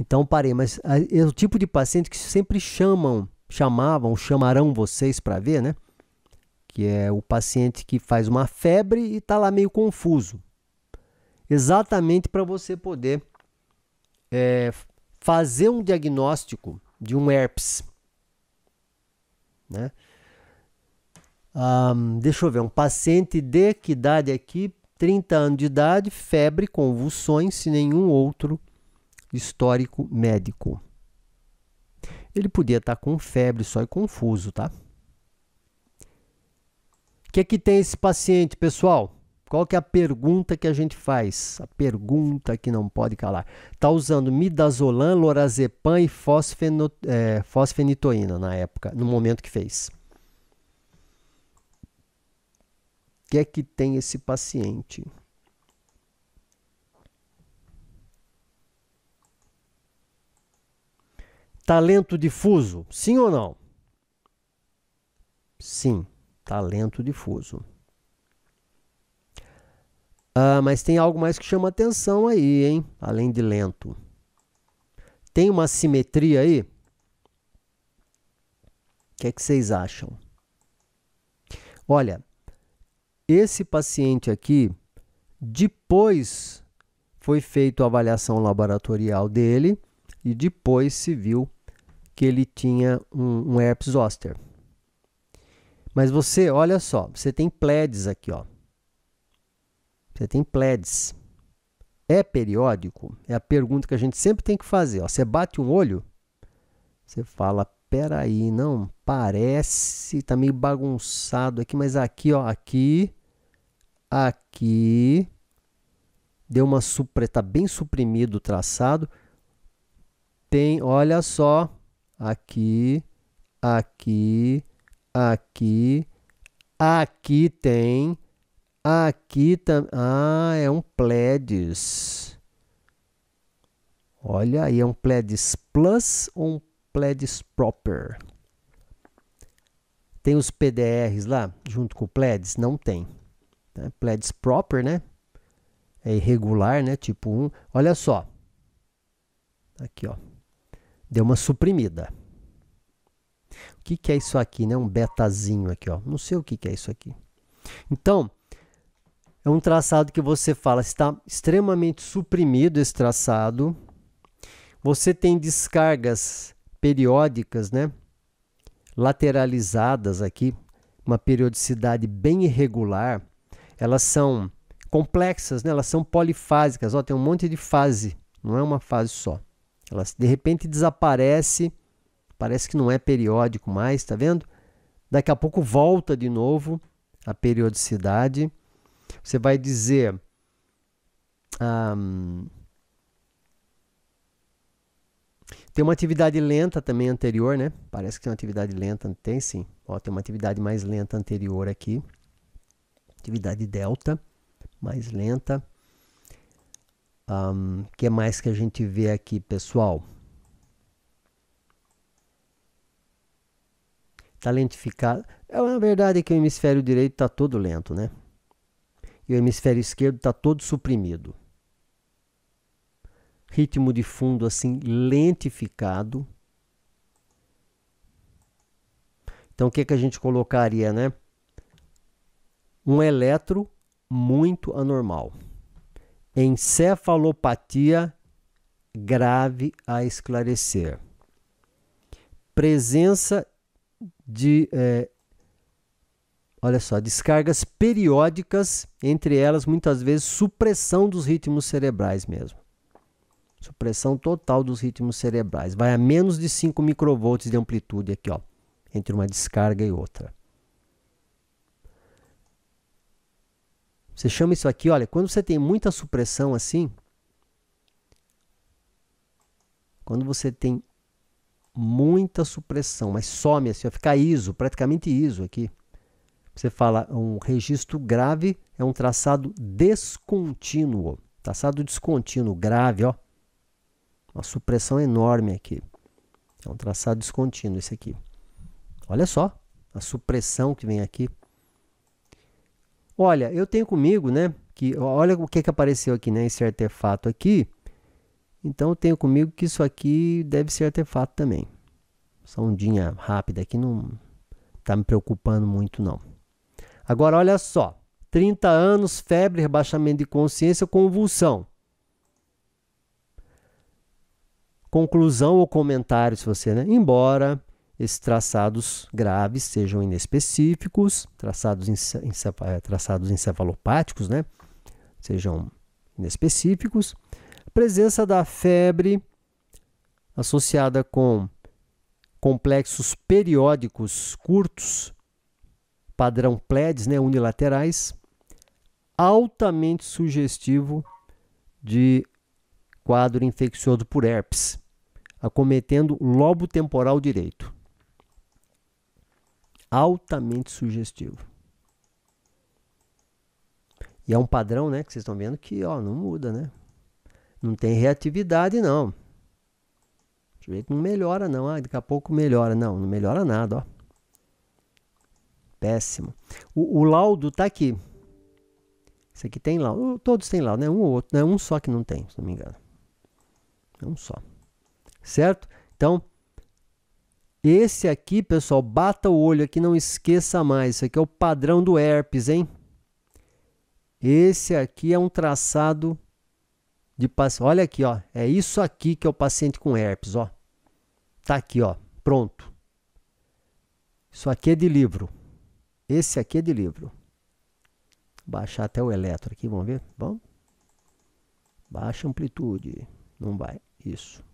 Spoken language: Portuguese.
Então parei, mas é o tipo de paciente que sempre chamam, chamavam, chamarão vocês para ver, né? Que é o paciente que faz uma febre e está lá meio confuso. Exatamente para você poder é, fazer um diagnóstico de um herpes. Né? Um, ah, deixa eu ver, um paciente de que idade aqui? É 30 anos de idade, febre, convulsões, se nenhum outro histórico médico. Ele podia estar tá com febre só e confuso, tá? O que é que tem esse paciente, pessoal? Qual que é a pergunta que a gente faz? A pergunta que não pode calar. Tá usando midazolam, lorazepam e é, fosfenitoína na época, no momento que fez. O que é que tem esse paciente? Talento difuso, sim ou não? Sim, talento difuso. Ah, mas tem algo mais que chama atenção aí, hein? Além de lento. Tem uma simetria aí? O que, é que vocês acham? Olha, esse paciente aqui, depois foi feita a avaliação laboratorial dele e depois se viu que ele tinha um, um herpes zoster. Mas você, olha só, você tem PLEDs aqui, ó. Você tem PLEDs. É periódico? É a pergunta que a gente sempre tem que fazer. Ó. Você bate um olho, você fala, peraí, não, parece, tá meio bagunçado aqui, mas aqui, ó, aqui, aqui, deu uma supre, tá bem suprimido o traçado. Tem, olha só, Aqui, aqui, aqui, aqui tem, aqui também. Ah, é um Pledis. Olha aí, é um Pledis Plus ou um Pledis Proper? Tem os PDRs lá, junto com o Pledis? Não tem. Né? Pledis Proper, né? É irregular, né? Tipo um. Olha só. Aqui, ó. Deu uma suprimida. O que, que é isso aqui? Né? Um betazinho aqui, ó. Não sei o que, que é isso aqui. Então, é um traçado que você fala, está extremamente suprimido esse traçado. Você tem descargas periódicas, né? Lateralizadas aqui, uma periodicidade bem irregular. Elas são complexas, né? Elas são polifásicas, ó, tem um monte de fase, não é uma fase só. Elas de repente desaparece Parece que não é periódico mais, tá vendo? Daqui a pouco volta de novo a periodicidade. Você vai dizer. Um, tem uma atividade lenta também anterior, né? Parece que tem uma atividade lenta, tem sim. Ó, tem uma atividade mais lenta anterior aqui. Atividade delta, mais lenta. O um, que é mais que a gente vê aqui, pessoal? está lentificado. É uma verdade que o hemisfério direito está todo lento, né? E o hemisfério esquerdo está todo suprimido. Ritmo de fundo assim lentificado. Então o que, que a gente colocaria, né? Um eletro muito anormal. Encefalopatia grave a esclarecer. Presença de é, olha só, descargas periódicas, entre elas muitas vezes supressão dos ritmos cerebrais mesmo. Supressão total dos ritmos cerebrais. Vai a menos de 5 microvolts de amplitude aqui, ó, entre uma descarga e outra. Você chama isso aqui, olha, quando você tem muita supressão assim, quando você tem muita supressão, mas some assim, vai ficar iso, praticamente iso aqui. Você fala um registro grave é um traçado descontínuo, traçado descontínuo grave, ó. Uma supressão enorme aqui. É um traçado descontínuo esse aqui. Olha só a supressão que vem aqui. Olha, eu tenho comigo, né, que olha o que que apareceu aqui, né, esse artefato aqui então eu tenho comigo que isso aqui deve ser artefato também. Só um ondinha rápida aqui não está me preocupando muito não. Agora olha só, 30 anos, febre, rebaixamento de consciência, convulsão. Conclusão ou comentário, se você, né? Embora esses traçados graves sejam inespecíficos, traçados, encef eh, traçados encefalopáticos, né? Sejam inespecíficos presença da febre associada com complexos periódicos curtos, padrão PLEDs, né, unilaterais, altamente sugestivo de quadro infeccioso por herpes, acometendo lobo temporal direito. Altamente sugestivo. E é um padrão, né, que vocês estão vendo que, ó, não muda, né? Não tem reatividade, não. ver que não melhora, não. Ah, daqui a pouco melhora. Não, não melhora nada, ó. Péssimo. O, o laudo tá aqui. Esse aqui tem laudo. Todos têm laudo, né? Um ou outro. né um só que não tem, se não me engano. É um só. Certo? Então, esse aqui, pessoal, bata o olho aqui, não esqueça mais. Isso aqui é o padrão do herpes, hein? Esse aqui é um traçado de paciente. Olha aqui, ó. É isso aqui que é o paciente com herpes, ó. Tá aqui, ó. Pronto. Isso aqui é de livro. Esse aqui é de livro. Vou baixar até o eletro aqui, vamos ver? Vamos. Baixa amplitude. Não vai. Isso.